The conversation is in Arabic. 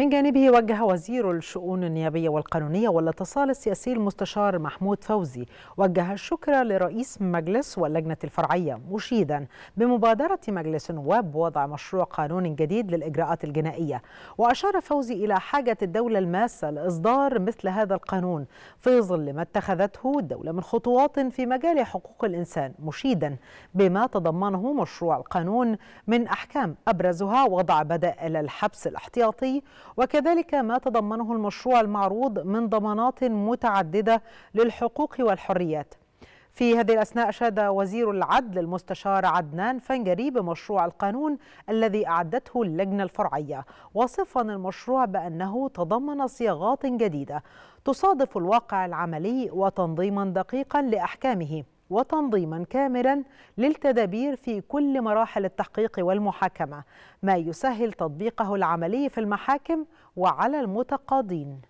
من جانبه وجه وزير الشؤون النيابية والقانونية والاتصال السياسي المستشار محمود فوزي وجه الشكر لرئيس مجلس واللجنة الفرعية مشيدا بمبادرة مجلس النواب وضع مشروع قانون جديد للإجراءات الجنائية وأشار فوزي إلى حاجة الدولة الماسة لإصدار مثل هذا القانون في ظل ما اتخذته الدولة من خطوات في مجال حقوق الإنسان مشيدا بما تضمنه مشروع القانون من أحكام أبرزها وضع بدائل الحبس الاحتياطي وكذلك ما تضمنه المشروع المعروض من ضمانات متعددة للحقوق والحريات في هذه الأثناء أشاد وزير العدل المستشار عدنان فنجري بمشروع القانون الذي أعدته اللجنة الفرعية وصفا المشروع بأنه تضمن صياغات جديدة تصادف الواقع العملي وتنظيما دقيقا لأحكامه وتنظيما كاملا للتدابير في كل مراحل التحقيق والمحاكمة ما يسهل تطبيقه العملي في المحاكم وعلى المتقاضين